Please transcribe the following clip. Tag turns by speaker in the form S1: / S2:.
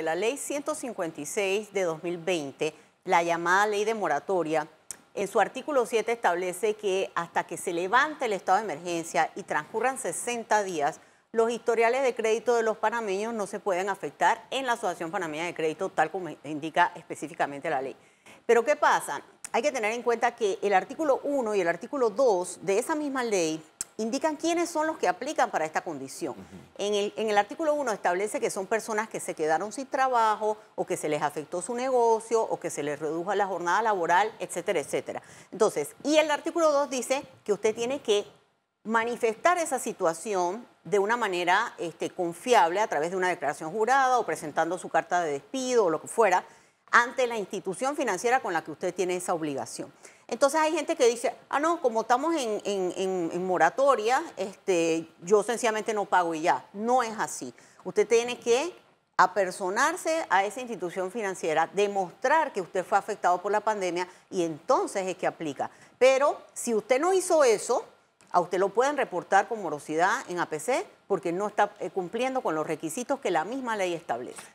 S1: la Ley 156 de 2020, la llamada Ley de Moratoria, en su artículo 7 establece que hasta que se levante el estado de emergencia y transcurran 60 días, los historiales de crédito de los panameños no se pueden afectar en la Asociación Panameña de Crédito, tal como indica específicamente la ley. Pero ¿qué pasa? Hay que tener en cuenta que el artículo 1 y el artículo 2 de esa misma ley indican quiénes son los que aplican para esta condición. en, el, artículo 1 establece que son personas que se quedaron sin trabajo o que se les afectó su negocio o que se les redujo la jornada laboral, etcétera, etcétera. Entonces, y el artículo 2 dice que usted tiene que manifestar esa situación de una manera este, confiable a través de una declaración jurada o presentando su carta de despido o lo que fuera ante la institución financiera con la que usted tiene esa obligación. Entonces hay gente que dice, ah, no, como estamos en, moratoria, este, yo sencillamente no pago y ya. No es así. Usted tiene que apersonarse a esa institución financiera, demostrar que usted fue afectado por la pandemia y entonces es que aplica. Pero si usted no hizo eso, a usted lo pueden reportar con morosidad en APC porque no está eh, cumpliendo con los requisitos que la misma ley establece.